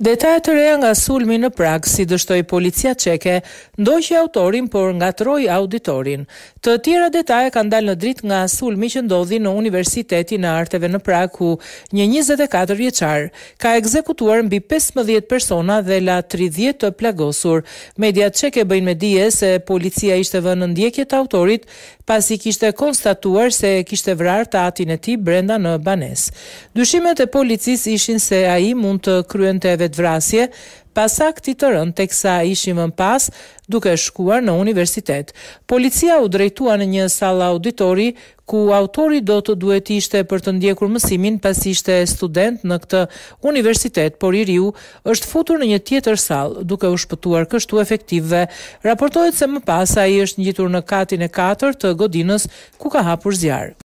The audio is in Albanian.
Detajet të reja nga sulmi në Prag, si dështoi policia çeke, ndoqi autorin por ngatroi auditorin. Të tjera detaje kanë dalë në dritë nga sulmi që ndodhi në Universitetin e Arteve në Prag ku një 24 vjeçar ka ekzekutuar mbi 15 persona dhe la 30 të plagosur. Mediat çeke bëjnë me dije se policia ishte vënë në ndjekje të autorit pasi kishte konstatuar se kishte vrarë tatin e tij brenda në banesë. Dyshimet e policisë ishin se ai mund të kryente vrasje, pasa këti të rënd të kësa ishim në pas duke shkuar në universitet. Policia u drejtua në një sala auditori ku autori do të duhet ishte për të ndjekur mësimin pas ishte student në këtë universitet, por i riu është futur në një tjetër sal duke u shpëtuar kështu efektive. Raportohet se më pas a i është njitur në katin e 4 të godinës ku ka hapur zjarë.